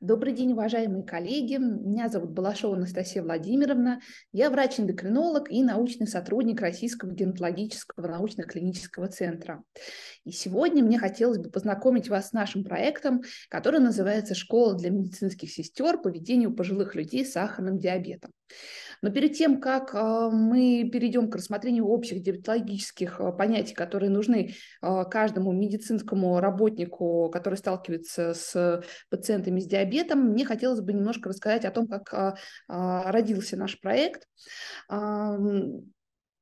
Добрый день, уважаемые коллеги. Меня зовут Балашова Анастасия Владимировна. Я врач-эндокринолог и научный сотрудник Российского генетологического научно-клинического центра. И сегодня мне хотелось бы познакомить вас с нашим проектом, который называется «Школа для медицинских сестер по ведению пожилых людей с сахарным диабетом». Но перед тем, как а, мы перейдем к рассмотрению общих диабетологических а, понятий, которые нужны а, каждому медицинскому работнику, который сталкивается с пациентами с диабетом, мне хотелось бы немножко рассказать о том, как родился наш проект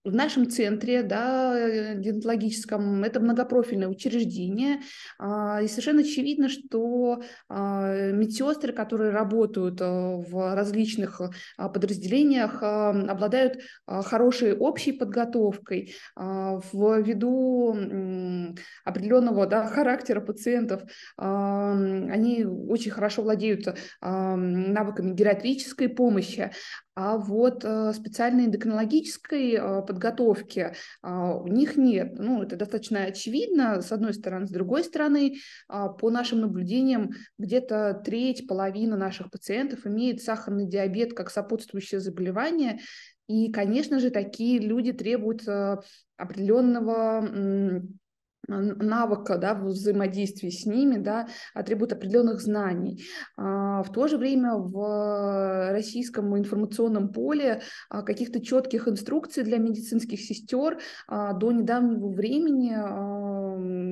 в нашем центре, да, дентологическом, это многопрофильное учреждение, а, и совершенно очевидно, что а, медсестры, которые работают а, в различных подразделениях, обладают хорошей общей подготовкой ввиду определенного да, характера пациентов. Они очень хорошо владеют навыками гератрической помощи, а вот э, специальной эндокринологической э, подготовки а, у них нет. Ну, это достаточно очевидно, с одной стороны. С другой стороны, а, по нашим наблюдениям, где-то треть, половина наших пациентов имеет сахарный диабет как сопутствующее заболевание. И, конечно же, такие люди требуют э, определенного навыка да, взаимодействия с ними, да, атрибут определенных знаний. А, в то же время в российском информационном поле а, каких-то четких инструкций для медицинских сестер а, до недавнего времени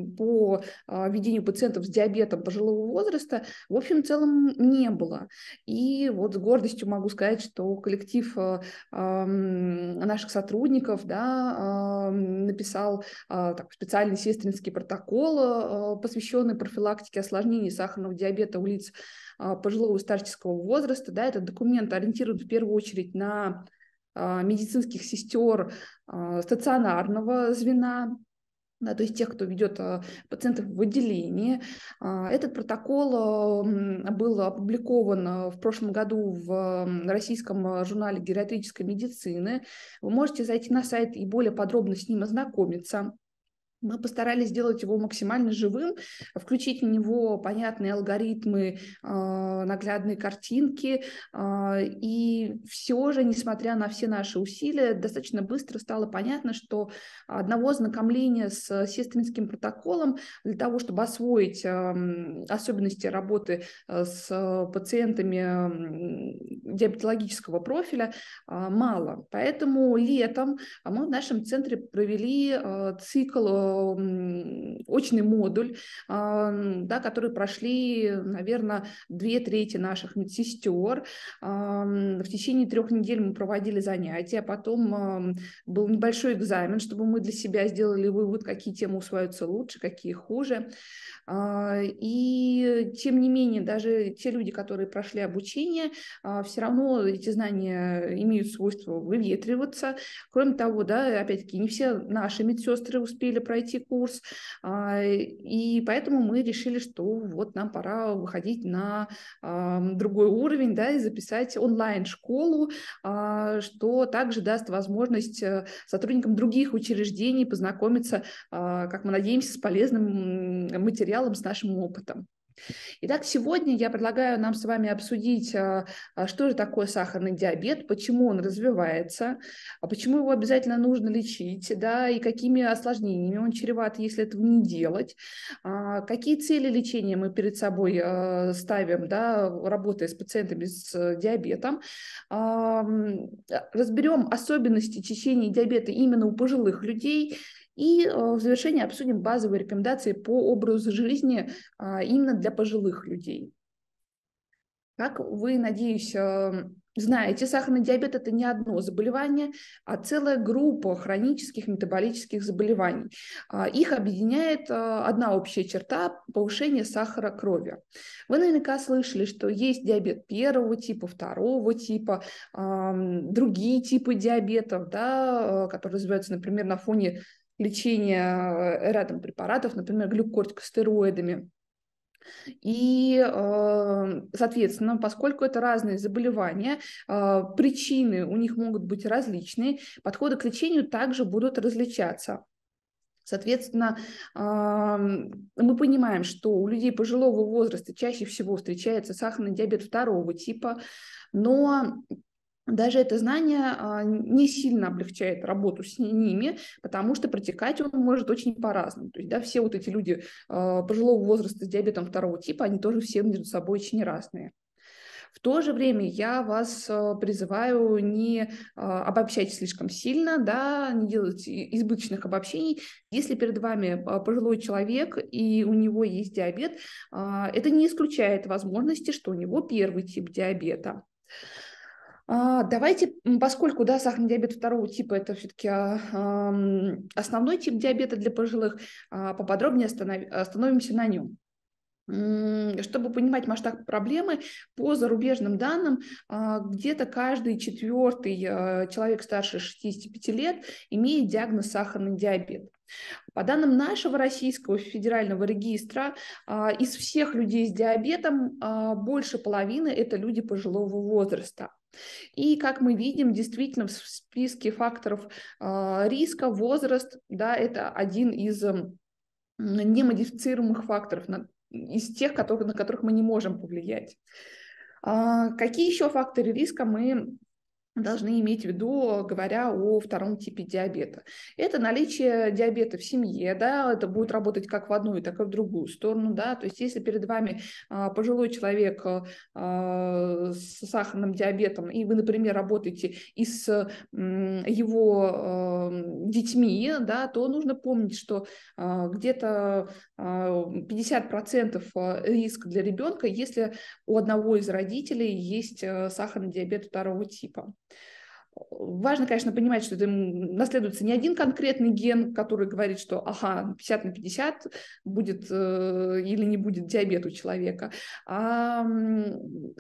по а, ведению пациентов с диабетом пожилого возраста, в общем целом не было. И вот с гордостью могу сказать, что коллектив а, а, наших сотрудников да, написал так, специальный сестринский протокол, посвященный профилактике осложнений сахарного диабета у лиц пожилого старческого возраста. Да, этот документ ориентирован в первую очередь на медицинских сестер стационарного звена, да, то есть тех, кто ведет а, пациентов в отделении. А, этот протокол а, был опубликован в прошлом году в российском журнале гериатрической медицины. Вы можете зайти на сайт и более подробно с ним ознакомиться. Мы постарались сделать его максимально живым, включить в него понятные алгоритмы, а, наглядные картинки. А, и все же, несмотря на все наши усилия, достаточно быстро стало понятно, что одного знакомления с сестринским протоколом для того, чтобы освоить особенности работы э, с пациентами диабетологического профиля, а, мало. Поэтому летом мы в нашем центре провели э, цикл э, um очный модуль, а, да, который прошли, наверное, две трети наших медсестер. А, в течение трех недель мы проводили занятия, потом а, был небольшой экзамен, чтобы мы для себя сделали вывод, какие темы усваиваются лучше, какие хуже. И тем не менее, даже те люди, которые прошли обучение, все равно эти знания имеют свойство выветриваться. Кроме того, да, опять-таки, не все наши медсестры успели пройти курс, а, и поэтому мы решили, что вот нам пора выходить на другой уровень, да, и записать онлайн-школу, а, что также даст возможность э, сотрудникам других учреждений познакомиться, а, как мы надеемся, с полезным материалом, с нашим опытом. Итак, сегодня я предлагаю нам с вами обсудить, а, а, что же такое сахарный диабет, почему он развивается, а почему его обязательно нужно лечить, да, и какими осложнениями он чреват, если этого не делать, какие цели лечения мы перед собой ставим, да, работая с пациентами с э, диабетом, разберем особенности течения диабета именно у пожилых людей, и э, в завершение обсудим базовые рекомендации по образу жизни а, именно для пожилых людей. Как вы, надеюсь, э, знаете, сахарный диабет – это не одно заболевание, а целая группа хронических метаболических заболеваний. А, их объединяет э, одна общая черта – повышение сахара крови. Вы наверняка слышали, что есть диабет первого типа, второго типа, другие типы диабетов, да, которые развиваются, например, на фоне лечение э, рядом препаратов, например, глюкортикостероидами. И, эм, соответственно, поскольку это разные заболевания, э, причины у них могут быть различные, подходы к лечению также будут различаться. Соответственно, эм, мы понимаем, что у людей пожилого возраста чаще всего встречается сахарный диабет второго типа, но даже это знание а, не сильно облегчает работу с ними, потому что протекать он может очень по-разному. То есть, да, все вот эти люди а, пожилого возраста с диабетом второго типа, они тоже все между собой очень разные. В то же время я вас а, призываю не обобщать слишком сильно, да, не делать избыточных обобщений. Если перед вами пожилой человек и у него есть диабет, это не исключает возможности, что у него первый тип диабета. А, давайте, поскольку да, сахарный диабет второго типа – это все-таки а, основной тип диабета для пожилых, а, поподробнее остановимся на нем. Чтобы понимать масштаб проблемы, по зарубежным данным, где-то каждый четвертый человек старше 65 лет имеет диагноз сахарный диабет. По данным нашего российского федерального регистра, из всех людей с диабетом больше половины – это люди пожилого возраста. И, как мы видим, действительно в списке факторов а, риска возраст, да, это один из эм, немодифицируемых факторов, из тех, на которых мы не можем повлиять. А, какие еще факторы риска мы должны иметь в виду, говоря о втором типе диабета. Это наличие диабета в семье, да, это будет работать как в одну, так и в другую сторону, да, то есть если перед вами а, пожилой человек а, с сахарным диабетом, и вы, например, работаете и с его эм, детьми, да, то нужно помнить, что а, где-то 50% риск для ребенка, если у одного из родителей есть э, сахарный диабет второго типа. Важно, конечно, понимать, что это наследуется не один конкретный ген, который говорит, что ага, 50 на 50 будет э, или не будет диабет у человека, а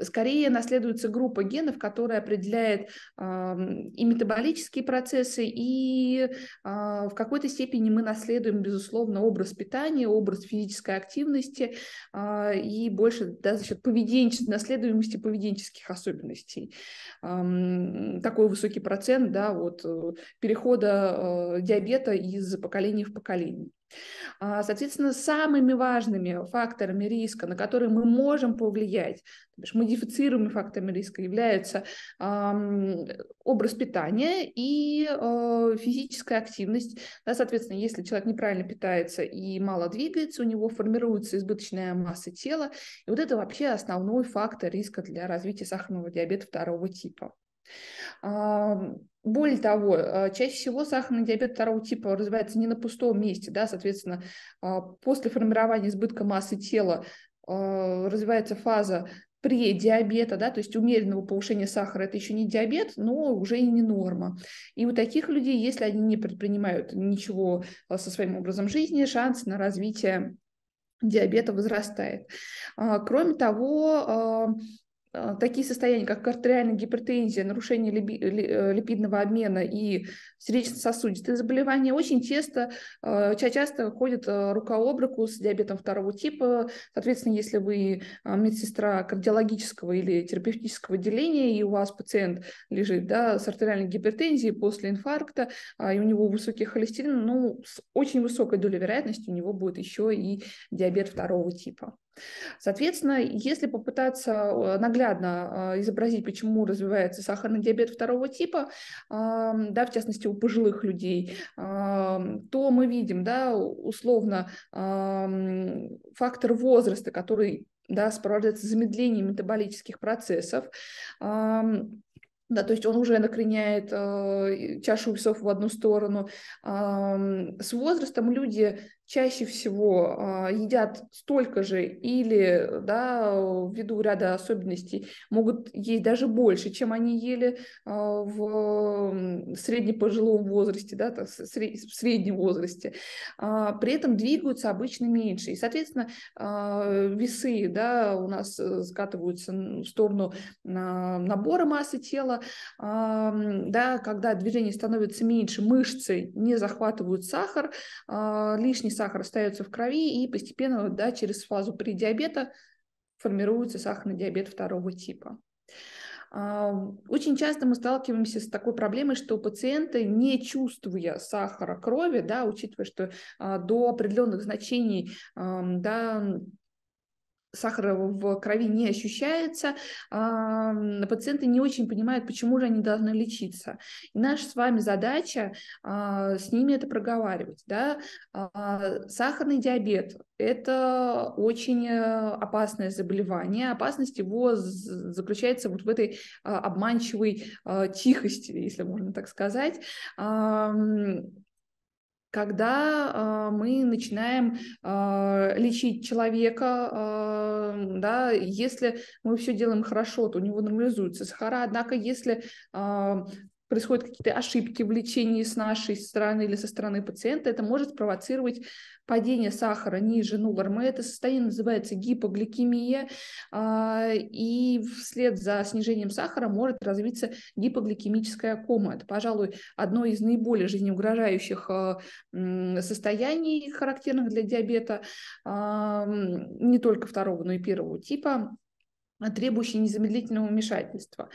скорее наследуется группа генов, которая определяет э, и метаболические процессы, и э, в какой-то степени мы наследуем, безусловно, образ питания, образ физической активности э, и больше да, за счет поведенческой, наследуемости поведенческих особенностей. Э, такое высокое высокий процент да, вот, э, перехода э, диабета из поколения в поколение. А, соответственно, самыми важными факторами риска, на которые мы можем повлиять, то бишь модифицируемыми факторами риска являются образ питания и э, физическая активность. Да, соответственно, если человек неправильно питается и мало двигается, у него формируется избыточная масса тела. И вот это вообще основной фактор риска для развития сахарного диабета второго типа. А, более того, а, чаще всего сахарный диабет второго типа развивается не на пустом месте, да, соответственно, а, после формирования избытка массы тела развивается фаза предиабета, да, то есть умеренного повышения сахара, это еще не диабет, но уже и не норма. И у таких людей, если они не предпринимают ничего со своим образом жизни, шанс на развитие диабета возрастает. Кроме того, а, такие состояния, как артериальная гипертензия, нарушение э, липидного обмена и сердечно-сосудистые заболевания, очень часто, а, часто ходят а, рука об руку с диабетом второго типа. Соответственно, если вы медсестра кардиологического или терапевтического отделения, и у вас пациент лежит да, с артериальной гипертензией после инфаркта, и у него высокий холестерин, ну, с очень высокой долей вероятности у него будет еще и диабет второго типа. Соответственно, если попытаться э, наглядно э, изобразить, почему развивается сахарный диабет второго типа, да, в частности у пожилых людей, то мы видим, да, условно, фактор возраста, который да, сопровождается замедлением метаболических процессов, да, то есть он уже накреняет э, чашу весов в одну сторону. Э, с возрастом люди чаще всего а, едят столько же или, да, ввиду ряда особенностей, могут есть даже больше, чем они ели а, в среднепожилом возрасте, да, так, в среднем возрасте. А, при этом двигаются обычно меньше. И, соответственно, весы да, у нас э, скатываются в сторону набора массы тела. Да, когда движение становится меньше, мышцы не захватывают сахар, лишний сахар остается в крови, и постепенно да, через фазу предиабета формируется сахарный диабет второго типа. А, очень часто мы сталкиваемся с такой проблемой, что пациенты, не чувствуя сахара крови, да, учитывая, что а, до определенных значений да, сахара в крови не ощущается, а, пациенты не очень понимают, почему же они должны лечиться. И наша с вами задача а, с ними это проговаривать. Да? А, сахарный диабет – это очень э, опасное заболевание. Опасность его заключается вот в этой обманчивой тихости, если можно так сказать когда э, мы начинаем э, лечить человека, э, да, если мы все делаем хорошо, то у него нормализуется сахара, однако если происходят какие-то ошибки в лечении с нашей стороны или со стороны пациента, это может спровоцировать падение сахара ниже нормы. Это состояние называется гипогликемия, а, и вслед за снижением сахара может развиться гипогликемическая кома. Это, пожалуй, одно из наиболее жизнеугрожающих а, состояний, характерных для диабета, а, не только второго, но и первого типа требующие незамедлительного вмешательства.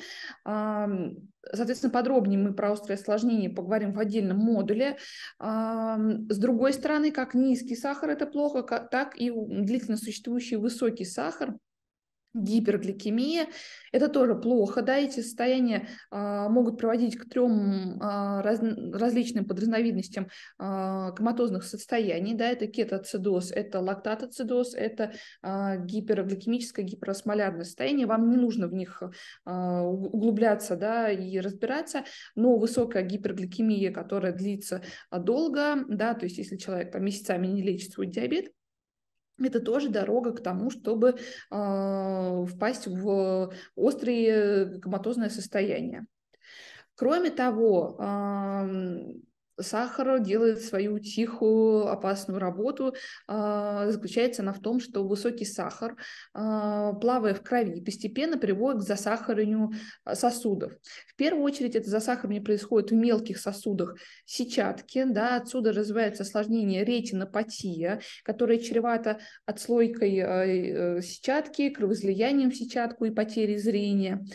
Соответственно, подробнее мы про острые осложнения поговорим в отдельном модуле. С другой стороны, как низкий сахар – это плохо, так и длительно существующий высокий сахар – гипергликемия. Это тоже плохо, да, эти состояния а, могут приводить к трем а, раз, различным подразновидностям а, коматозных состояний, да, это кетоцидоз, это лактатоцидоз, это а, гипергликемическое, гиперосмолярное состояние, вам не нужно в них а, углубляться, да, и разбираться, но высокая гипергликемия, которая длится а, долго, да, то есть если человек там месяцами не лечит свой диабет, это тоже дорога к тому, чтобы э, впасть в острое э, коматозное состояние. Кроме того, э, сахар делает свою тихую опасную работу. А, заключается она в том, что высокий сахар, а, плавая в крови, постепенно приводит к засахарению а, сосудов. В первую очередь это засахаривание происходит в мелких сосудах сетчатки, да, отсюда развивается осложнение ретинопатия, которое чревато отслойкой э, сетчатки, кровоизлиянием в сетчатку и потерей зрения.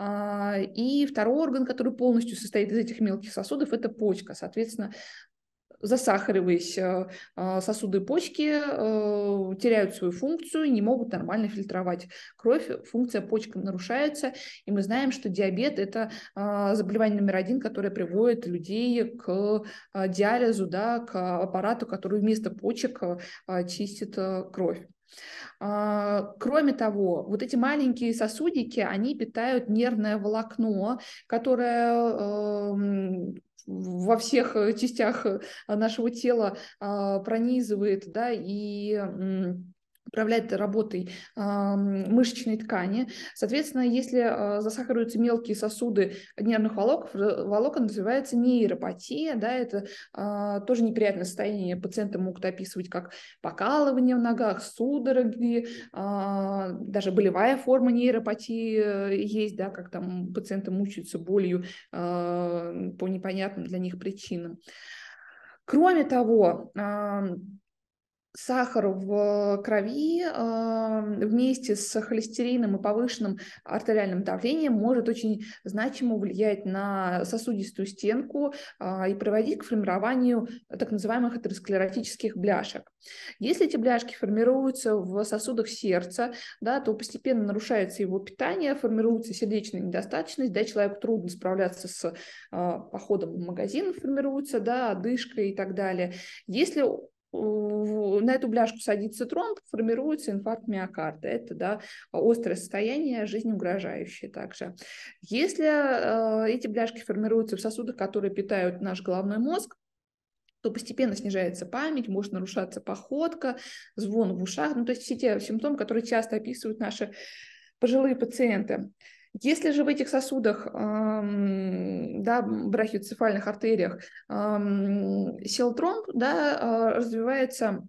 И второй орган, который полностью состоит из этих мелких сосудов, это почка. Соответственно, соответственно, засахариваясь, э, э, сосуды почки э, теряют свою функцию, не могут нормально фильтровать кровь, функция почкам нарушается, и мы знаем, что диабет – это заболевание номер один, которое приводит людей к диализу, да, к аппарату, который вместо почек чистит кровь. Кроме того, вот эти маленькие сосудики, они питают нервное волокно, которое во всех э, частях э, нашего тела а, пронизывает, да, и управляет работой э, мышечной ткани. Соответственно, если э, засахариваются мелкие сосуды нервных волоков, э, волокон называется нейропатия, да, это э, тоже неприятное состояние. Пациенты могут описывать как покалывание в ногах, судороги, а, даже болевая форма нейропатии э, есть, да, как там пациенты мучаются болью по непонятным для них причинам. Кроме того, сахар в крови эм, вместе с холестерином и повышенным артериальным давлением может очень значимо влиять на сосудистую стенку а, и приводить к формированию так называемых атеросклеротических бляшек. Если эти бляшки формируются в сосудах сердца, да, то постепенно нарушается его питание, формируется сердечная недостаточность, да, человеку трудно справляться с а, походом в магазин, формируется да, одышка и так далее. Если на эту бляшку садится тромб, формируется инфаркт миокарда. Это да, острое состояние, жизнь угрожающее также. Если э, эти бляшки формируются в сосудах, которые питают наш головной мозг, то постепенно снижается память, может нарушаться походка, звон в ушах, ну то есть все те симптомы, которые часто описывают наши пожилые пациенты. Если же в этих сосудах, да, брахиоцефальных артериях, сел тромб, да, а, развивается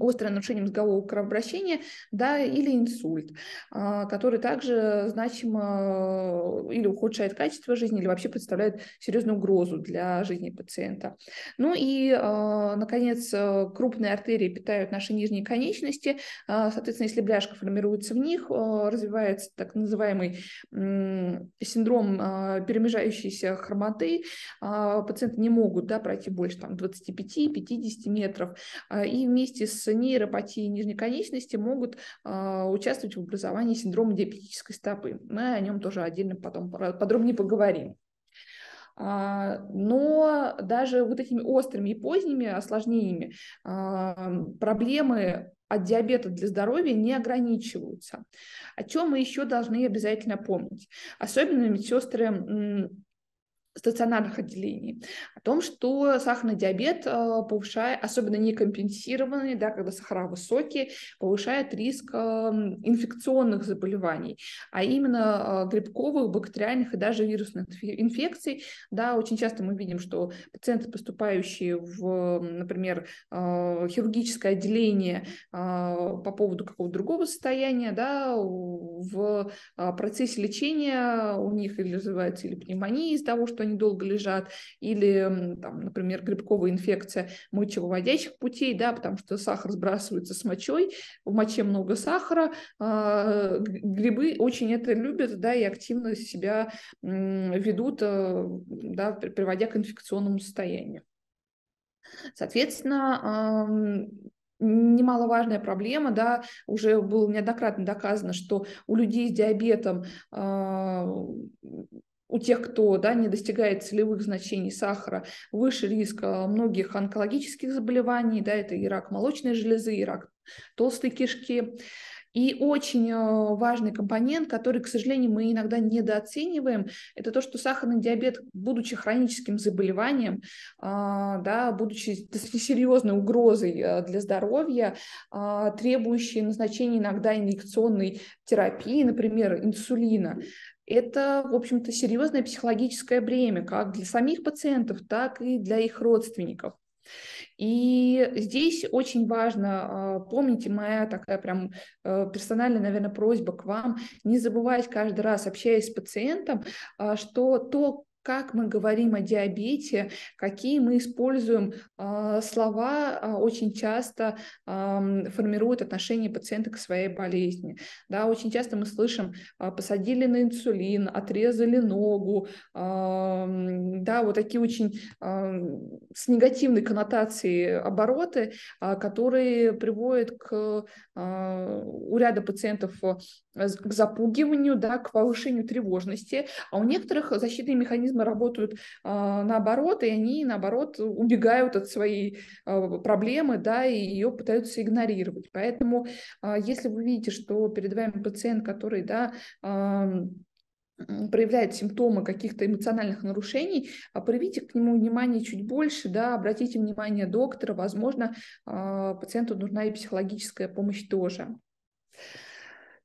острое нарушение мозгового кровообращения, да, или инсульт, а, который также значимо э, или ухудшает качество жизни, или вообще представляет серьезную угрозу для жизни пациента. Ну и, а, наконец, э, крупные артерии питают наши нижние конечности, а, соответственно, если бляшка формируется в них, э, развивается так называемый синдром перемежающейся хромоты, пациенты не могут да, пройти больше там, 25-50 метров, и вместе с с нейропатией нижней конечности могут а, участвовать в образовании синдрома диабетической стопы. Мы о нем тоже отдельно потом подробнее поговорим. А, но даже вот этими острыми и поздними осложнениями проблемы от диабета для здоровья не ограничиваются. О чем мы еще должны обязательно помнить. Особенно медсестры стационарных отделений, о том, что сахарный диабет э, повышает, особенно некомпенсированный, да, когда сахара высокие, повышает риск эм, инфекционных заболеваний, а именно э, грибковых, бактериальных и даже вирусных инфекций. Да, очень часто мы видим, что пациенты, поступающие в, например, э, хирургическое отделение по поводу какого-то другого состояния, да, в процессе лечения у них или развивается или пневмония из-за того, что они долго лежат, или, там, например, грибковая инфекция мочевыводящих путей, да, потому что сахар сбрасывается с мочой, в моче много сахара, а, грибы очень это любят, да, и активно себя ведут, э, да, приводя к инфекционному состоянию. Соответственно, немаловажная проблема, да, уже было неоднократно доказано, что у людей с диабетом а, у тех, кто да, не достигает целевых значений сахара, выше риск а, многих онкологических заболеваний, да, это и рак молочной железы, и рак толстой кишки. И очень а, важный компонент, который, к сожалению, мы иногда недооцениваем, это то, что сахарный диабет, будучи хроническим заболеванием, а, да, будучи достаточно серьезной угрозой для здоровья, требующий назначения иногда инъекционной терапии, например, инсулина, это, в общем-то, серьезное психологическое бремя как для самих пациентов, так и для их родственников. И здесь очень важно, а, помните, моя такая прям э, персональная, наверное, просьба к вам, не забывать каждый раз, общаясь с пациентом, а, что то, как мы говорим о диабете, какие мы используем а, слова, а, очень часто формируют отношение пациента к своей болезни. Да, очень часто мы слышим, а, посадили на инсулин, отрезали ногу, да, вот такие очень с негативной коннотацией обороты, которые приводят к, у ряда пациентов э, к запугиванию, да, к повышению тревожности, а у некоторых защитные механизмы алгоритмы работают а, наоборот, и они, наоборот, убегают от своей а, проблемы, да, и ее пытаются игнорировать. Поэтому, а, если вы видите, что перед вами пациент, который, да, проявляет симптомы каких-то эмоциональных нарушений, проявите к нему внимание чуть больше, да, обратите внимание доктора, возможно, пациенту нужна и психологическая помощь тоже.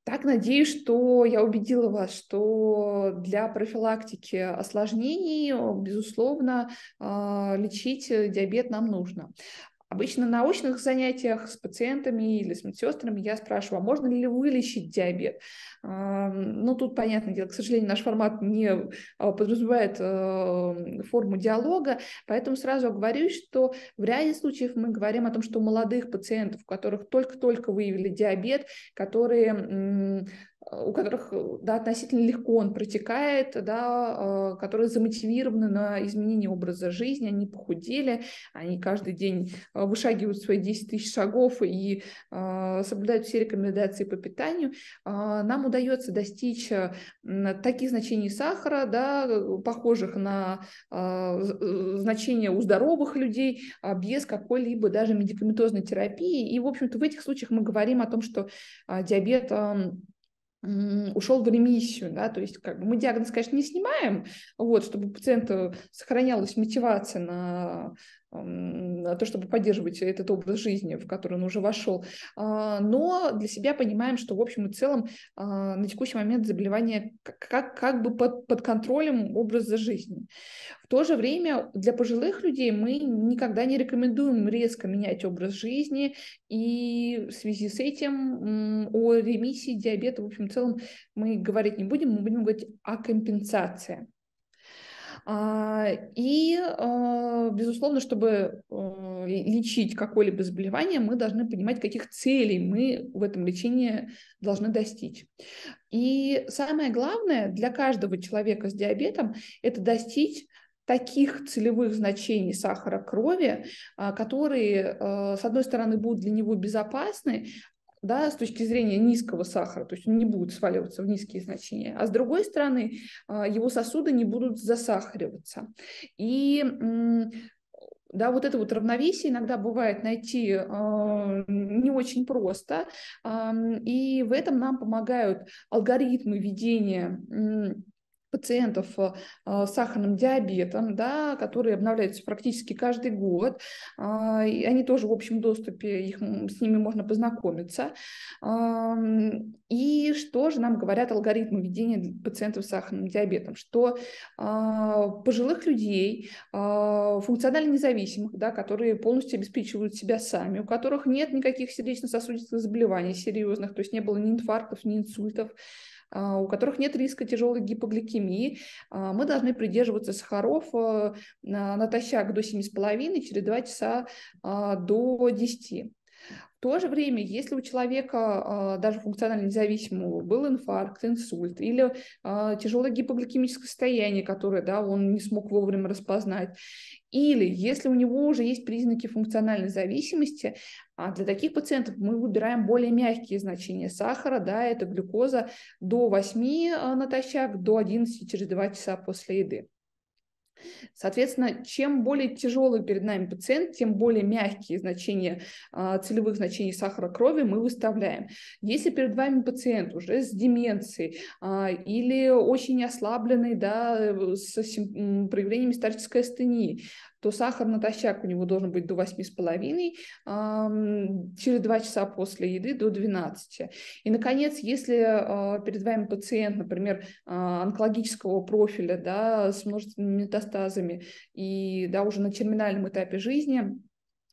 Так, надеюсь, что я убедила вас, что для профилактики осложнений, безусловно, а, лечить э, диабет нам нужно. Обычно на научных занятиях с пациентами или с медсестрами я спрашиваю, а можно ли вылечить диабет? А, ну, тут, понятное дело, к сожалению, наш формат не э, подразумевает э, форму диалога, поэтому сразу говорю, что в ряде случаев мы говорим о том, что у молодых пациентов, у которых только-только выявили диабет, которые у которых да, относительно легко он протекает, да, э, которые замотивированы на изменение образа жизни, они похудели, они каждый день э, вышагивают свои 10 тысяч шагов и э, соблюдают все рекомендации по питанию, а, нам удается достичь таких значений сахара, да, похожих на значения у здоровых людей, а, без какой-либо даже медикаментозной терапии. И, в общем-то, в этих случаях мы говорим о том, что диабет ушел в ремиссию, да, то есть как бы мы диагноз, конечно, не снимаем, вот, чтобы у пациента сохранялась мотивация на то, чтобы поддерживать этот образ жизни, в который он уже вошел. А, но для себя понимаем, что в общем и целом а, на текущий момент заболевание как, как бы под, под контролем образа жизни. В то же время для пожилых людей мы никогда не рекомендуем резко менять образ жизни, и в связи с этим о ремиссии диабета, в общем в целом, мы говорить не будем, мы будем говорить о компенсации. А, и, а, безусловно, чтобы а, лечить какое-либо заболевание, мы должны понимать, каких целей мы в этом лечении должны достичь. И самое главное для каждого человека с диабетом – это достичь таких целевых значений сахара крови, которые, с одной стороны, будут для него безопасны, да, с точки зрения низкого сахара, то есть он не будет сваливаться в низкие значения, а с другой стороны а, его сосуды не будут засахариваться. И да, вот это вот равновесие иногда бывает найти э, не очень просто, э, и в этом нам помогают алгоритмы ведения пациентов э, э, с сахарным диабетом, да, которые обновляются практически каждый год. А, и они тоже в общем доступе, их, с ними можно познакомиться. И что же нам говорят алгоритмы ведения пациентов с сахарным диабетом? Что а, пожилых людей, а, функционально независимых, да, которые полностью обеспечивают себя сами, у которых нет никаких сердечно-сосудистых заболеваний серьезных, то есть не было ни инфарктов, ни инсультов, а, у которых нет риска тяжелой гипогликемии. А, мы должны придерживаться сахаров а, натощак до 7,5, через 2 часа до 10 то же время, если у человека а, даже функционально независимого был инфаркт, инсульт или а, тяжелое гипогликемическое состояние, которое да, он не смог вовремя распознать, или если у него уже есть признаки функциональной зависимости, а для таких пациентов мы выбираем более мягкие значения сахара, да, это глюкоза до 8 натощак, до 11 через 2 часа после еды. Соответственно, чем более тяжелый перед нами пациент, тем более мягкие значения, а, целевых значений сахара крови мы выставляем. Если перед вами пациент уже с деменцией а, или очень ослабленный, да, э, с проявлениями старческой астении, то сахар натощак у него должен быть до 8,5, через 2 часа после еды до 12. И, наконец, если а, перед вами пациент, например, а, онкологического профиля, да, с множественными метастазами и да, уже на терминальном этапе жизни,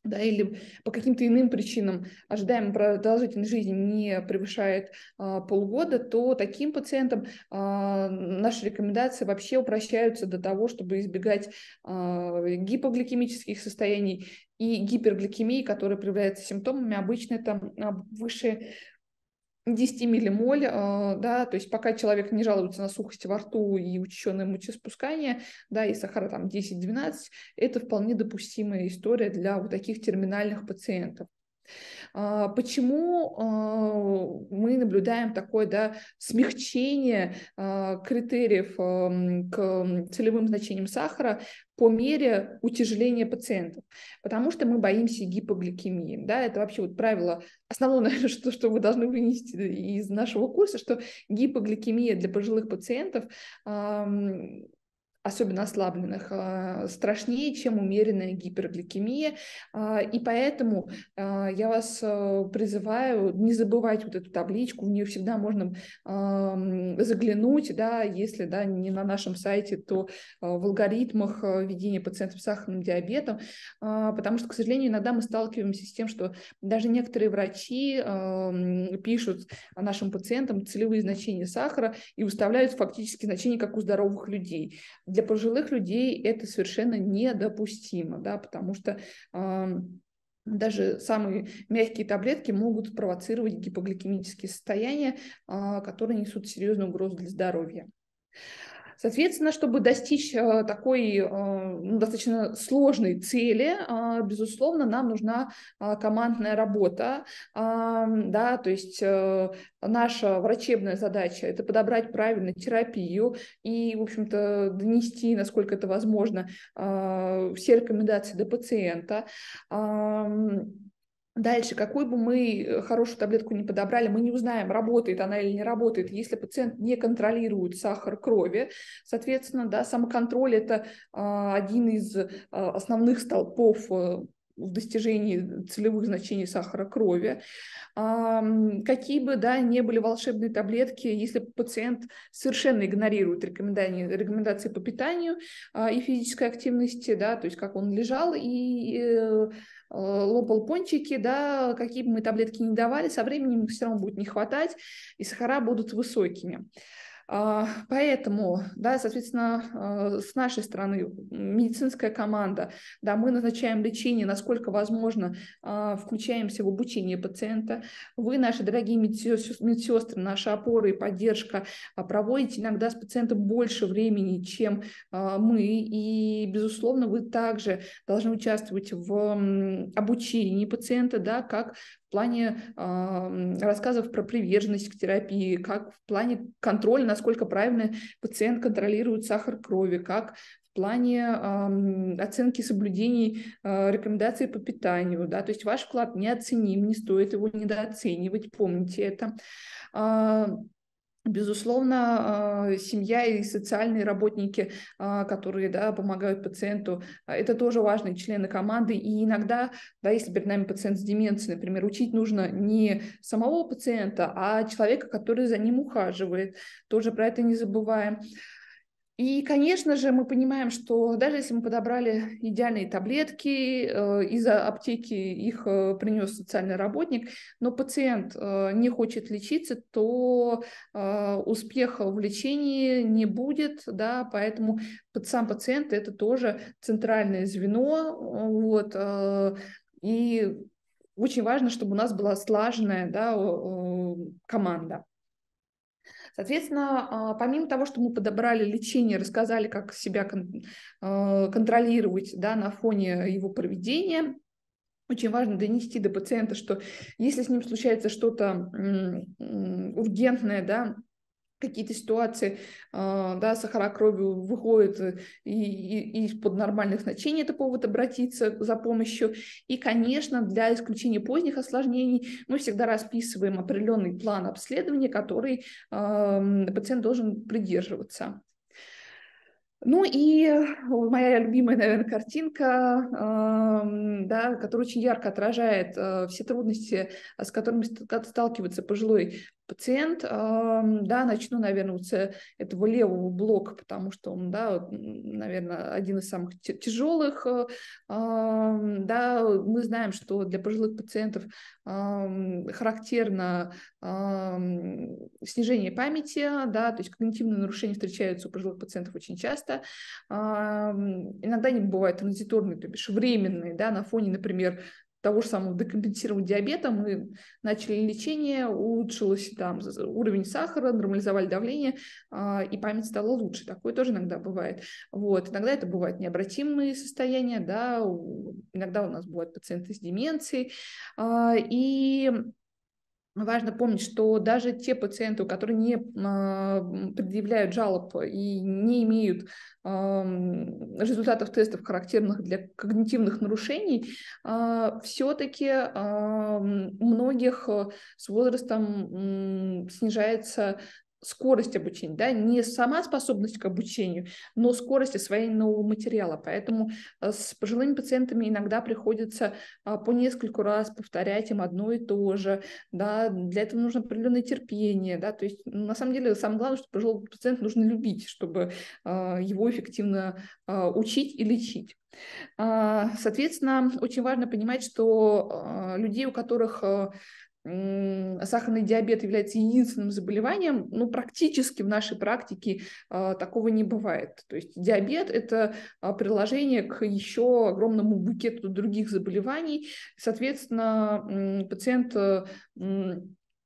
да, или по каким-то иным причинам ожидаемая продолжительность жизни не превышает а, полгода, то таким пациентам а, наши рекомендации вообще упрощаются до того, чтобы избегать а, гипогликемических состояний и гипергликемии, которые проявляются симптомами. Обычно это а, выше 10 миллимоль, а, да, то есть пока человек не жалуется на сухость во рту и учащенное мочеспускание, да, и сахара там 10-12, это вполне допустимая история для вот таких терминальных пациентов. А, почему а, мы наблюдаем такое да, смягчение критериев к целевым значениям сахара по мере утяжеления пациентов, потому что мы боимся гипогликемии. Да, это вообще вот правило, основное, наверное, что, что вы должны вынести из нашего курса, что гипогликемия для пожилых пациентов эм, особенно ослабленных, а, страшнее, чем умеренная гипергликемия. А, и поэтому а, я вас призываю не забывать вот эту табличку, в нее всегда можно заглянуть, да, если да, не на нашем сайте, то в алгоритмах ведения пациентов с сахарным диабетом, потому что, к сожалению, иногда мы сталкиваемся с тем, что даже некоторые врачи пишут нашим пациентам целевые значения сахара и выставляют фактически значения, как у здоровых людей для пожилых людей это совершенно недопустимо, да, потому что даже самые мягкие таблетки могут спровоцировать гипогликемические состояния, а, которые несут серьезную угрозу для здоровья. Соответственно, чтобы достичь э, такой э, ну, достаточно сложной цели, э, безусловно, нам нужна командная работа, а, да, то есть наша врачебная задача – это подобрать правильную терапию и, в общем-то, донести, насколько это возможно, все рекомендации до пациента. Дальше, какую бы мы э, хорошую таблетку не подобрали, мы не узнаем, работает она или не работает, если пациент не контролирует сахар крови. Соответственно, да, самоконтроль – это а, один из а, основных столпов а, в достижении целевых значений сахара крови. Какие бы да, не были волшебные таблетки, если пациент совершенно игнорирует рекомендации, рекомендации по питанию а, и физической активности, да, то есть как он лежал и Э, лопал пончики, да, какие бы мы таблетки не давали, со временем все равно будет не хватать, и сахара будут высокими. А, поэтому, да, соответственно, э, с нашей стороны медицинская команда, да, мы назначаем лечение, насколько возможно, а, включаемся в обучение пациента. Вы, наши дорогие медсестры, наша опора и поддержка, а, проводите иногда с пациентом больше времени, чем мы, и, безусловно, вы также должны участвовать в обучении пациента, да, как в плане рассказов про приверженность к терапии, как в плане контроля, насколько правильно пациент контролирует сахар крови, как в плане э, оценки соблюдений э, рекомендаций по питанию, да, то есть ваш вклад неоценим, не стоит его недооценивать, помните это. А, Безусловно, э, семья и социальные работники, э, которые да, помогают пациенту, э, это тоже важные члены команды. И иногда, да, если перед нами пациент с деменцией, например, учить нужно не самого пациента, а человека, который за ним ухаживает. Тоже про это не забываем. И, конечно же, мы понимаем, что даже если мы подобрали идеальные таблетки, э, из аптеки их э, принес социальный работник, но пациент э, не хочет лечиться, то успеха в лечении не будет, да, поэтому под сам пациент это тоже центральное звено, вот, и очень важно, чтобы у нас была слаженная да, команда. Соответственно, а, помимо того, что мы подобрали лечение, рассказали, как себя а, контролировать да, на фоне его проведения, очень важно донести до пациента, что если с ним случается что-то ургентное, да, какие-то ситуации, а, да, сахара крови выходит э, и, и, и из-под нормальных значений, это повод обратиться за помощью. И, конечно, для исключения поздних осложнений мы всегда расписываем определенный план обследования, который э, пациент должен придерживаться. Ну и э, моя любимая, наверное, картинка, э, да, которая очень ярко отражает э, все трудности, с которыми сталкивается пожилой пациент, да, начну, наверное, вот с э, этого левого блока, потому что он, да, наверное, один из самых тяжелых, э, да, мы знаем, что для пожилых пациентов характерно снижение памяти, да, то есть когнитивные нарушения встречаются у пожилых пациентов очень часто, иногда они бывают транзиторные, то бишь временные, да, на фоне, например, того же самого декомпенсировать диабета, мы начали лечение, улучшилось там уровень сахара, нормализовали давление, а, и память стала лучше. Такое тоже иногда бывает. Вот. Иногда это бывают необратимые состояния, да, иногда у нас бывают пациенты с деменцией, а, и Важно помнить, что даже те пациенты, которые не предъявляют жалоб и не имеют результатов тестов, характерных для когнитивных нарушений, а, все-таки у многих с возрастом снижается скорость обучения, да, не сама способность к обучению, но скорость освоения нового материала. Поэтому э, с пожилыми пациентами иногда приходится а, по нескольку раз повторять им одно и то же, да, для этого нужно определенное терпение, да, то есть на самом деле самое главное, что пожилого пациента нужно любить, чтобы а, его эффективно а, учить и лечить. Соответственно, очень важно понимать, что людей, у которых э, сахарный диабет является единственным заболеванием, ну, практически в нашей практике а, такого не бывает. То есть диабет – это а, приложение к еще огромному букету других заболеваний. Соответственно, пациент э,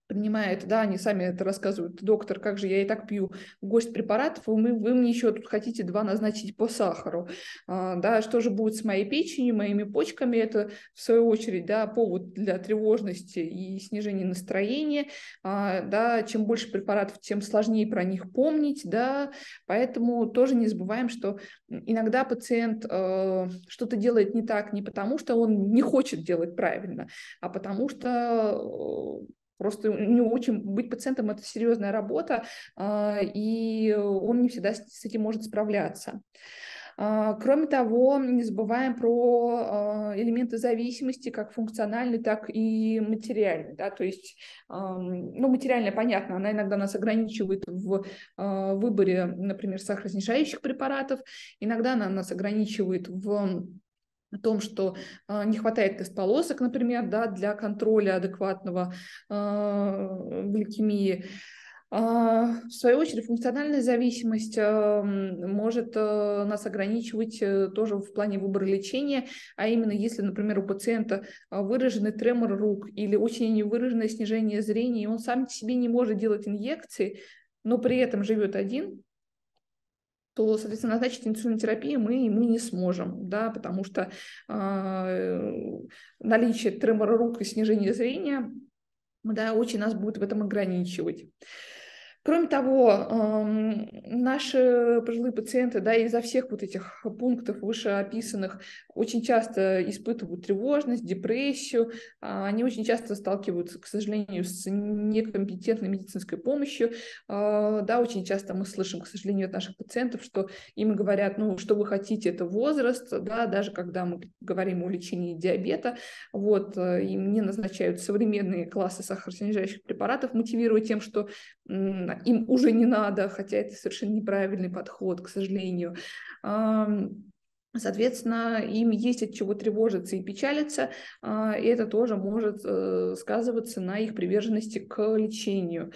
понимает, да, они сами это рассказывают, доктор, как же я и так пью гость препаратов, вы, вы мне еще тут хотите два назначить по сахару, а, да, что же будет с моей печенью, моими почками, это в свою очередь, да, повод для тревожности и снижения настроения, а, да, чем больше препаратов, тем сложнее про них помнить, да, поэтому тоже не забываем, что иногда пациент э, что-то делает не так не потому, что он не хочет делать правильно, а потому что э, Просто не очень быть пациентом это серьезная работа, а, и он не всегда с этим может справляться. А, кроме того, не забываем про а, элементы зависимости, как функциональный, так и материальный. Да? То есть, ну, материальная, понятно, она иногда нас ограничивает в выборе, например, сахароснижающих препаратов, иногда она нас ограничивает в о том, что э, не хватает тест-полосок, например, да, для контроля адекватного э, гликемии. А, в свою очередь, функциональная зависимость может нас ограничивать э, тоже в плане выбора лечения, а именно если, например, у пациента выраженный тремор рук или очень невыраженное снижение зрения, и он сам себе не может делать инъекции, но при этом живет один, то, соответственно, назначить инсулинную терапию мы ему не сможем, да, потому что а, э, наличие тремора рук и снижение зрения да, очень нас будет в этом ограничивать. Кроме того, наши пожилые пациенты, да, из-за всех вот этих пунктов вышеописанных, очень часто испытывают тревожность, депрессию, а, они очень часто сталкиваются, к сожалению, с некомпетентной медицинской помощью, а, да, очень часто мы слышим, к сожалению, от наших пациентов, что им говорят, ну, что вы хотите, это возраст, да, даже когда мы говорим о лечении диабета, вот, э, им не назначают современные классы сахароснижающих препаратов, мотивируя тем, что им уже не надо, хотя это совершенно неправильный подход, к сожалению. Соответственно, им есть от чего тревожиться и печалиться, а, и это тоже может э, сказываться на их приверженности к лечению.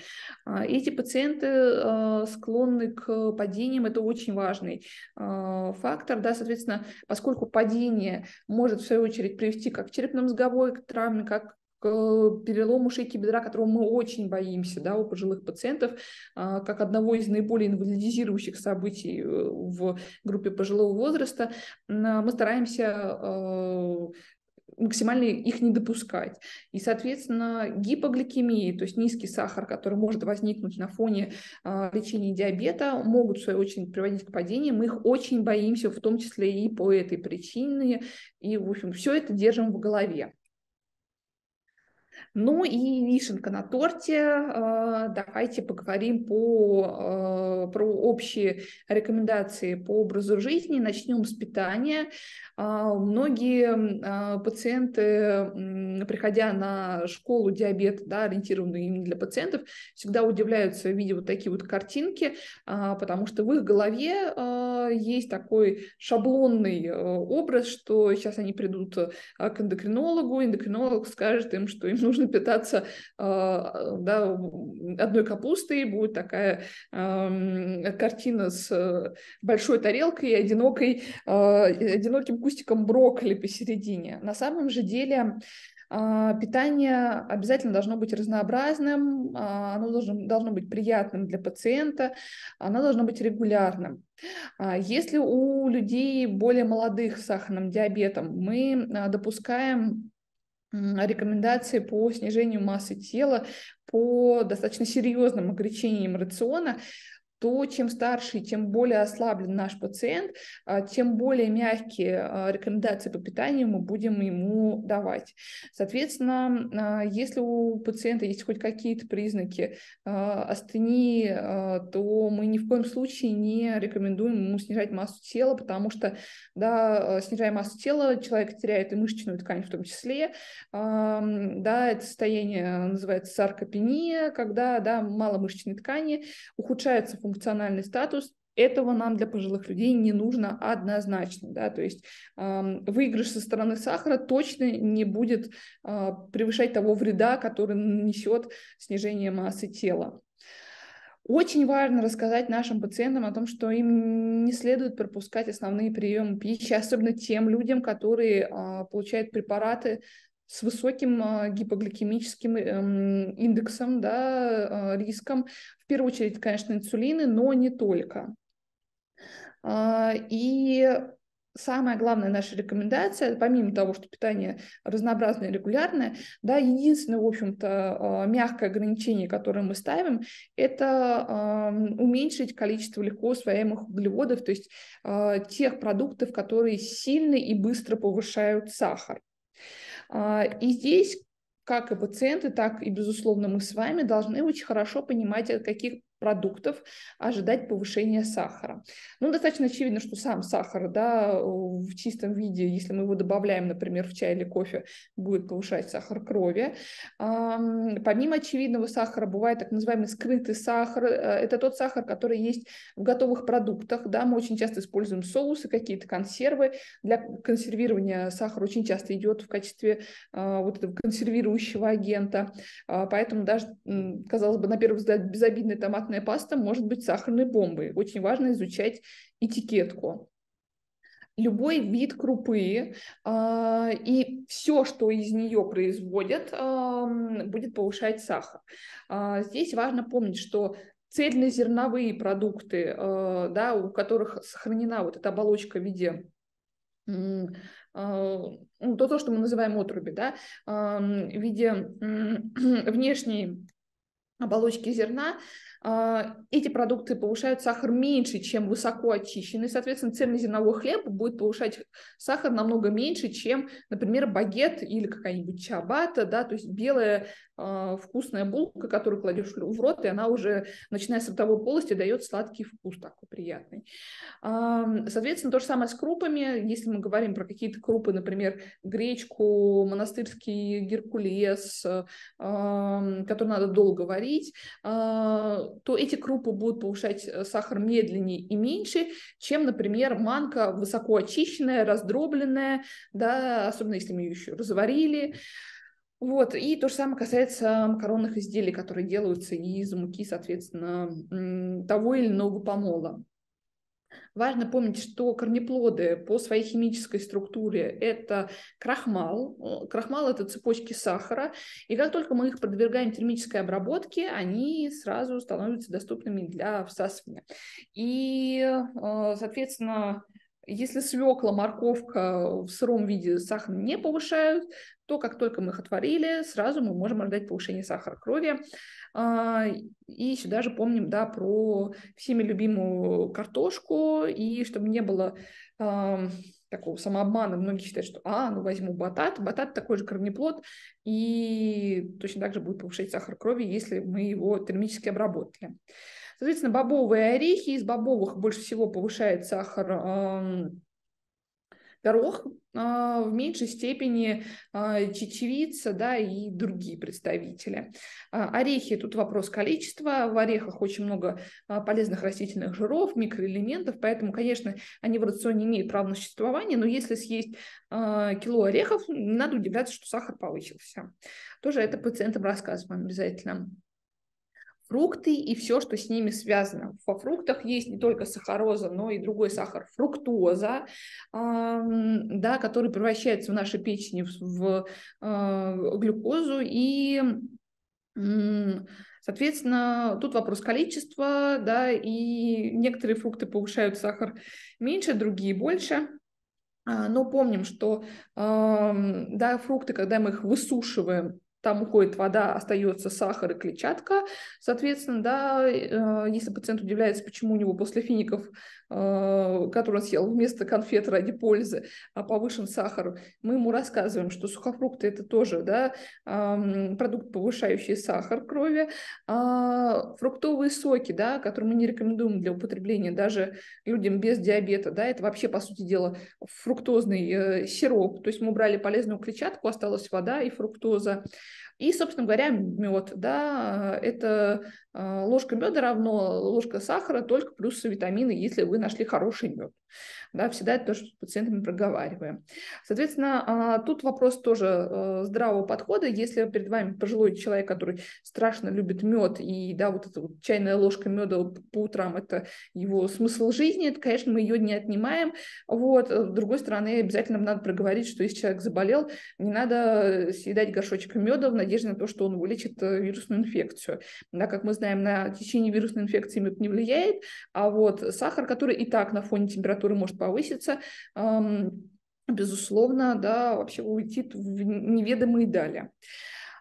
А, эти пациенты а, склонны к падениям, это очень важный фактор, да, соответственно, поскольку падение может в свою очередь привести как к черепно-мозговой травме, как к перелому шейки бедра, которого мы очень боимся да, у пожилых пациентов, а, как одного из наиболее инвалидизирующих событий э, в группе пожилого возраста, мы стараемся а, максимально их не допускать. И, соответственно, гипогликемии, то есть низкий сахар, который может возникнуть на фоне э, лечения диабета, могут, в свою очередь, приводить к падению. Мы их очень боимся, в том числе и по этой причине. И, в общем, все это держим в голове. Ну и вишенка на торте. Э, давайте поговорим по, э, про общие рекомендации по образу жизни. Начнем с питания. А, многие э, пациенты, приходя на школу диабета, да, ориентированную именно для пациентов, всегда удивляются, видя вот такие вот картинки, а, потому что в их голове Э, есть такой шаблонный э, образ, что сейчас они придут э, к эндокринологу, эндокринолог скажет им, что им нужно питаться да, одной капустой, будет такая эм, картина с большой тарелкой и одинокой, одиноким кустиком брокколи посередине. На самом же деле а, питание обязательно должно быть разнообразным, а, оно должно, должно быть приятным для пациента, оно должно быть регулярным. А, если у людей более молодых с сахарным диабетом мы допускаем рекомендации по снижению массы тела, по достаточно серьезным ограничениям рациона, то чем старше и чем более ослаблен наш пациент, а, тем более мягкие а, рекомендации по питанию мы будем ему давать. Соответственно, а, если у пациента есть хоть какие-то признаки астении, то мы ни в коем случае не рекомендуем ему снижать массу тела, потому что, да, снижая массу тела, человек теряет и мышечную ткань в том числе. Да, это состояние называется саркопения, когда да, мало мышечной ткани, ухудшается функция функциональный статус, этого нам для пожилых людей не нужно однозначно, да, то есть э, выигрыш со стороны сахара точно не будет э, превышать того вреда, который нанесет снижение массы тела. Очень важно рассказать нашим пациентам о том, что им не следует пропускать основные приемы пищи, особенно тем людям, которые а, получают препараты с высоким а, гипогликемическим эм, индексом, да, э, риском. В первую очередь, конечно, инсулины, но не только. А, и самая главная наша рекомендация, помимо того, что питание разнообразное и регулярное, да, единственное, в общем-то, а, мягкое ограничение, которое мы ставим, это уменьшить количество легко усвояемых углеводов, то есть тех продуктов, которые сильно и быстро повышают сахар. А, и здесь как и пациенты, так и, безусловно, мы с вами должны очень хорошо понимать, о каких продуктов ожидать а повышения сахара. Ну, достаточно очевидно, что сам сахар, да, в чистом виде, если мы его добавляем, например, в чай или кофе, будет повышать сахар крови. Помимо очевидного сахара бывает так называемый скрытый сахар. Э, это тот сахар, который есть в готовых продуктах, да, мы очень часто используем соусы, какие-то консервы. Для консервирования сахар очень часто идет в качестве а, вот этого консервирующего агента. А, поэтому даже, казалось бы, на первый взгляд безобидный томат томатная паста может быть сахарной бомбой. Очень важно изучать этикетку любой вид крупы, э, и все, что из нее производят, э, будет повышать сахар. Э, здесь важно помнить, что цельнозерновые продукты, да, у которых сохранена вот эта оболочка в виде ну, то, то, что мы называем отруби, да, в виде внешней оболочки зерна, а, эти продукты повышают сахар меньше, чем высокоочищенный, очищенный. Соответственно, цельнозерновой хлеб будет повышать сахар намного меньше, чем, например, багет или какая-нибудь чабата, да, то есть белая а, вкусная булка, которую кладешь в рот, и она уже, начиная с ротовой полости, дает сладкий вкус такой приятный. А, соответственно, то же самое с крупами. Если мы говорим про какие-то крупы, например, гречку, монастырский геркулес, э, который надо долго варить, а, то эти крупы будут повышать э, сахар медленнее и меньше, чем, например, манка высоко очищенная, раздробленная, да, особенно если мы ее еще разварили. Вот, и то же самое касается макаронных изделий, которые делаются из муки, соответственно, того или иного помола. Важно помнить, что корнеплоды по своей химической структуре – это крахмал. Крахмал – это цепочки сахара. И как только мы их подвергаем термической обработке, они сразу становятся доступными для всасывания. И, э, соответственно, если свекла, морковка в сыром виде сахар не повышают, то как только мы их отварили, сразу мы можем ожидать повышение сахара крови. А, и сюда же помним да, про всеми любимую картошку, и чтобы не было такого самообмана. Многие считают, что, а, ну возьму батат. Батат такой же корнеплод, и точно так же будет повышать сахар крови, если мы его термически обработали. Соответственно, бобовые орехи, из бобовых больше всего повышает сахар горох а, в меньшей степени а, чечевица да, и другие представители. А, орехи, тут вопрос количества. В орехах очень много полезных растительных жиров, микроэлементов, поэтому, конечно, они в рационе имеют право на существование, но если съесть кило орехов, не надо удивляться, что сахар повысился. Тоже это пациентам рассказываем обязательно фрукты и все, что с ними связано. Во фруктах есть не только сахароза, но и другой сахар, фруктоза, э, да, который превращается в нашей печени в, в э, глюкозу и э, Соответственно, тут вопрос количества, да, и некоторые фрукты повышают сахар меньше, другие больше. А, но помним, что да, фрукты, когда мы их высушиваем, там уходит вода, остается сахар и клетчатка. Соответственно, да, э, если пациент удивляется, почему у него после фиников Э, который он съел вместо конфет ради пользы, а повышен сахар. Мы ему рассказываем, что сухофрукты это тоже да, продукт, повышающий сахар крови. А фруктовые соки, да, которые мы не рекомендуем для употребления даже людям без диабета, да, это вообще, по сути дела, фруктозный э, сироп. То есть мы убрали полезную клетчатку, осталась вода и фруктоза. И, собственно говоря, мед, да, это а, ложка меда равно ложка сахара, только плюс витамины, если вы нашли хороший мед. Да, всегда это то, что с пациентами проговариваем. Соответственно, а, тут вопрос тоже а, здравого подхода. Если перед вами пожилой человек, который страшно любит мед, и да, вот эта вот чайная ложка меда по утрам – это его смысл жизни, это, конечно, мы ее не отнимаем. Вот. Э, с другой стороны, обязательно надо проговорить, что если человек заболел, не надо съедать горшочек меда в надежде на то, что он вылечит э, вирусную инфекцию. Да, как мы знаем, знаем, на течение вирусной инфекции мед не влияет, а вот сахар, который и так на фоне температуры может повыситься, безусловно, да, вообще уйти в неведомые дали.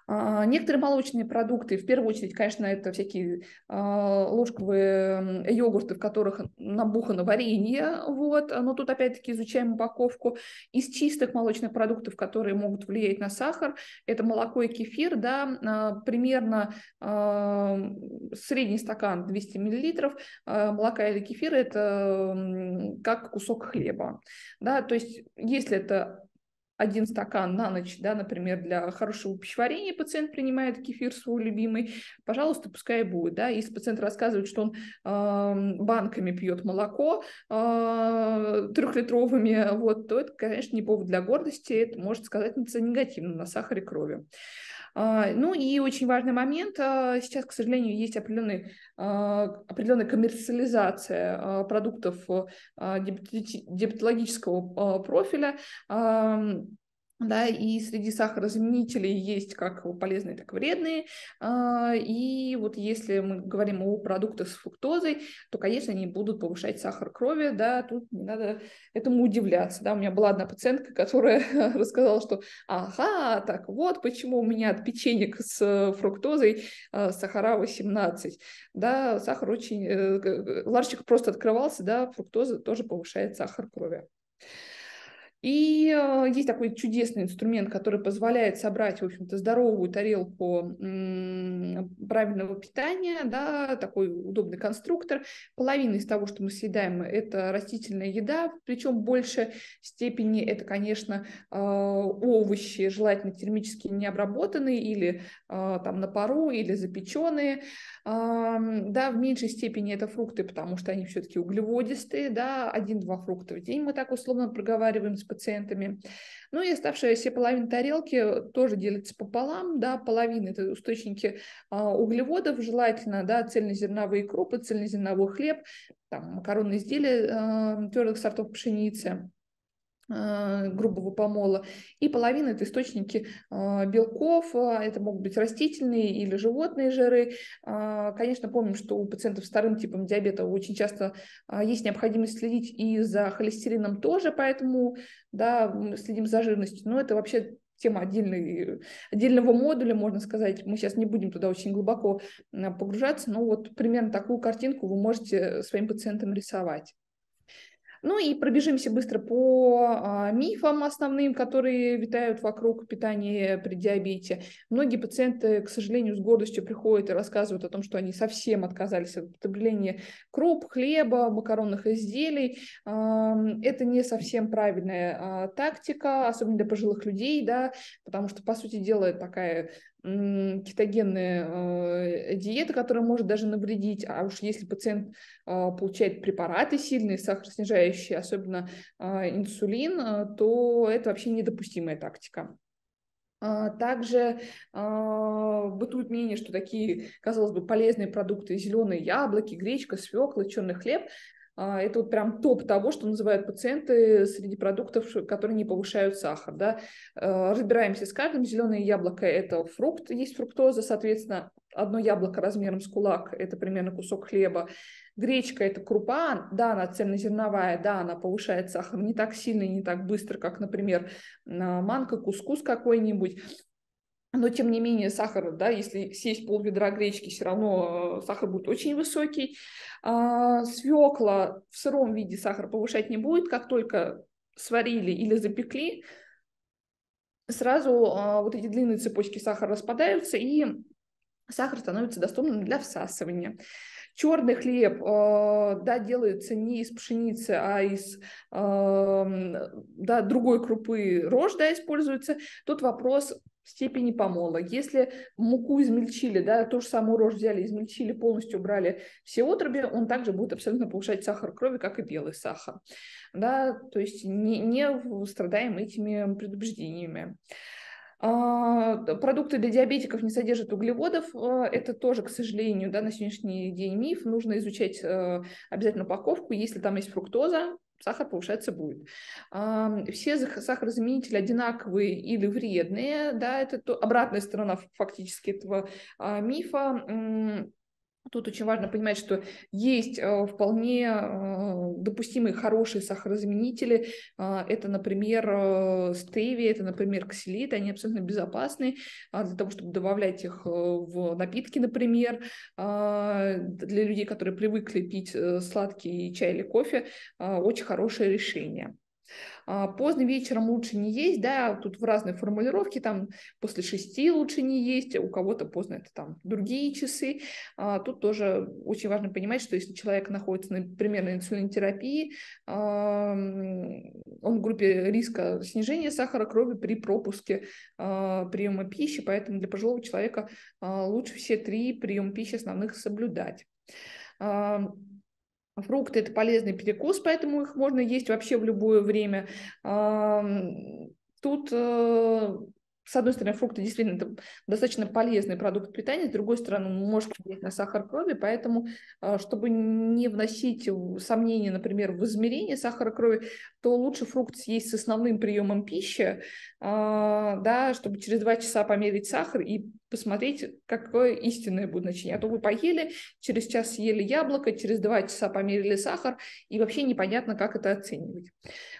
А, некоторые молочные продукты, в первую очередь, конечно, это всякие а, ложковые йогурты, в которых набухано варенье, вот, но тут опять-таки изучаем упаковку. Из чистых молочных продуктов, которые могут влиять на сахар, это молоко и кефир, да, а, примерно средний стакан 200 мл молока или кефира – это как кусок хлеба, да, то есть если это один стакан на ночь, да, например, для хорошего пищеварения пациент принимает кефир свой любимый, пожалуйста, пускай будет, да, если пациент рассказывает, что он э, банками пьет молоко э, трехлитровыми, вот, то это, конечно, не повод для гордости, это может сказать негативно на сахаре крови. А, ну и очень важный момент, а, сейчас, к сожалению, есть определенный, а, определенная коммерциализация продуктов диабетологического профиля, да, и среди сахарозаменителей есть как полезные, так и вредные, а, и вот если мы говорим о продуктах с фруктозой, то, конечно, они будут повышать сахар крови, да, тут не надо этому удивляться, да, у меня была одна пациентка, которая рассказала, что ага, так вот, почему у меня от печенек с фруктозой а, сахара 18, да, сахар очень, э, э, э, ларчик просто открывался, да, фруктоза тоже повышает сахар крови. И э, есть такой чудесный инструмент, который позволяет собрать, в общем-то, здоровую тарелку правильного питания, да, такой удобный конструктор. Половина из того, что мы съедаем, это растительная еда, причем в большей степени это, конечно, э, овощи, желательно термически необработанные или э, там на пару, или запеченные. Да, в меньшей степени это фрукты, потому что они все-таки углеводистые, да, один-два фрукта в день мы так условно проговариваем с пациентами. Ну и оставшаяся половина тарелки э, тоже делится пополам, да, половина – это источники а, углеводов, желательно, да, цельнозерновые крупы, цельнозерновой хлеб, там, макаронные изделия э, твердых сортов пшеницы, Э, грубого помола, и половина – это источники э, белков, а, это могут быть растительные или животные жиры. А, конечно, помним, что у пациентов с вторым типом диабета очень часто а, есть необходимость следить и за холестерином тоже, поэтому да, следим за жирностью. Но это вообще тема отдельной, отдельного модуля, можно сказать. Мы сейчас не будем туда очень глубоко погружаться, но вот примерно такую картинку вы можете своим пациентам рисовать. Ну и пробежимся быстро по а, мифам основным, которые витают вокруг питания при диабете. Многие пациенты, к сожалению, с гордостью приходят и рассказывают о том, что они совсем отказались от употребления круп, хлеба, макаронных изделий. Это не совсем правильная а, тактика, особенно для пожилых людей, да, потому что, по сути дела, такая кетогенная э, диета, которая может даже навредить, а уж если пациент а, получает препараты сильные, сахароснижающие, особенно а, инсулин, а, то это вообще недопустимая тактика. Также э, бытует мнение, что такие, казалось бы, полезные продукты, зеленые яблоки, гречка, свекла, черный хлеб, а, это вот прям топ того, что называют пациенты среди продуктов, которые не повышают сахар. Да? А, разбираемся с каждым. Зеленое яблоко – это фрукт, есть фруктоза, соответственно, одно яблоко размером с кулак – это примерно кусок хлеба. Гречка – это крупа, да, она цельнозерновая, да, она повышает сахар не так сильно и не так быстро, как, например, а, манка, кускус какой-нибудь но тем не менее сахар, да, если съесть пол ведра гречки, все равно э, сахар будет очень высокий. А, Свекла в сыром виде сахар повышать не будет, как только сварили или запекли, сразу а, вот эти длинные цепочки сахара распадаются, и сахар становится доступным для всасывания. Черный хлеб, э, да, делается не из пшеницы, а из эм, да, другой крупы рожь, да, используется. Тут вопрос степени помола. Если муку измельчили, да, ту же самую рожь взяли, измельчили, полностью убрали все отруби, он также будет абсолютно повышать сахар крови, как и белый сахар. Да, то есть не, не страдаем этими предубеждениями. А, продукты для диабетиков не содержат углеводов. Э, это тоже, к сожалению, да, на сегодняшний день миф. Нужно изучать э, обязательно упаковку. Если там есть фруктоза, сахар повышаться будет. Все сахарозаменители одинаковые или вредные, да, это то, обратная сторона фактически этого а, мифа. Тут очень важно понимать, что есть э, вполне э, допустимые хорошие сахарозаменители. А, это, например, э, стеви, это, например, ксилит. Они абсолютно безопасны а, для того, чтобы добавлять их в напитки, например. А, для людей, которые привыкли пить сладкий чай или кофе, очень хорошее решение. А, поздно вечером лучше не есть, да, тут в разной формулировке, там после шести лучше не есть, у кого-то поздно это там другие часы. А, тут тоже очень важно понимать, что если человек находится, например, на инсулинотерапии, а, он в группе риска снижения сахара крови при пропуске приема пищи, поэтому для пожилого человека лучше все три приема пищи основных соблюдать. Фрукты – это полезный перекус, поэтому их можно есть вообще в любое время. Тут э, с одной стороны, фрукты действительно это достаточно полезный продукт питания, с другой стороны, может влиять на сахар крови, поэтому, э, чтобы не вносить сомнения, например, в измерение сахара крови, то лучше фрукт съесть с основным приемом пищи, а, да, чтобы через два часа померить сахар и посмотреть, какое истинное будущее. А то вы поели, через час съели яблоко, через два часа померили сахар, и вообще непонятно, как это оценивать.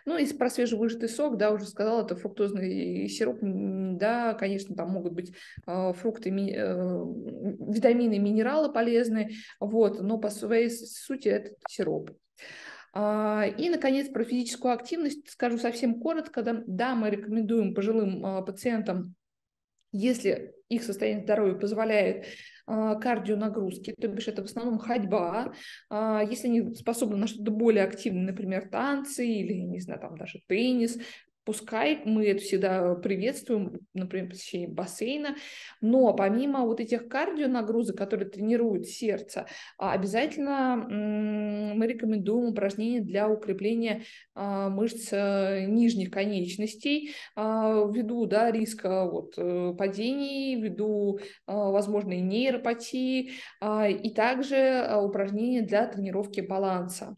Ну, и про свежевыжатый сок, да, уже сказала, это фруктозный сироп, да, конечно, там могут быть э, фрукты, э, витамины, минералы полезные, вот, но по своей сути это сироп. А, и, наконец, про физическую активность скажу совсем коротко. Да, мы рекомендуем пожилым а, пациентам если их состояние здоровья позволяет а, кардионагрузки, то бишь это в основном ходьба, а, если они способны на что-то более активное, например, танцы или, не знаю, там даже теннис, Пускай мы это всегда приветствуем, например, посещение бассейна, но помимо вот этих кардионагрузок, которые тренируют сердце, а, обязательно мы рекомендуем упражнения для укрепления а, мышц э, нижних конечностей а, ввиду да, риска вот, э, падений, ввиду э, возможной нейропатии и также упражнения для тренировки баланса.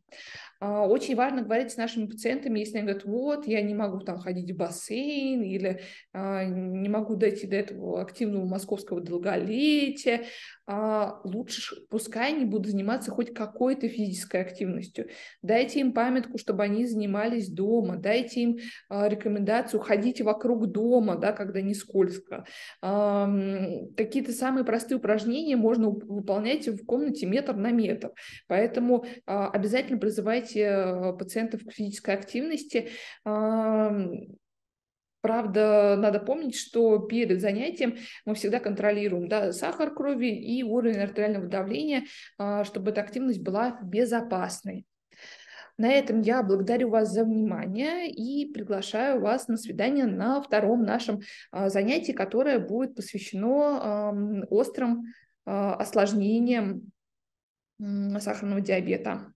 А, очень важно говорить с нашими пациентами, если они говорят, вот, я не могу там ходить в бассейн, или а, не могу дойти до этого активного московского долголетия, а, лучше пускай они будут заниматься хоть какой-то физической активностью. Дайте им памятку, чтобы они занимались дома, дайте им рекомендацию ходить вокруг дома, да, когда не скользко. Какие-то самые простые упражнения можно выполнять в комнате метр на метр. Поэтому обязательно призывайте развитие э, пациентов к физической активности. Правда, надо помнить, что перед занятием мы всегда контролируем да, сахар крови и уровень артериального давления, а, чтобы эта активность была безопасной. На этом я благодарю вас за внимание и приглашаю вас на свидание на втором нашем а, занятии, которое будет посвящено острым а, осложнениям сахарного диабета.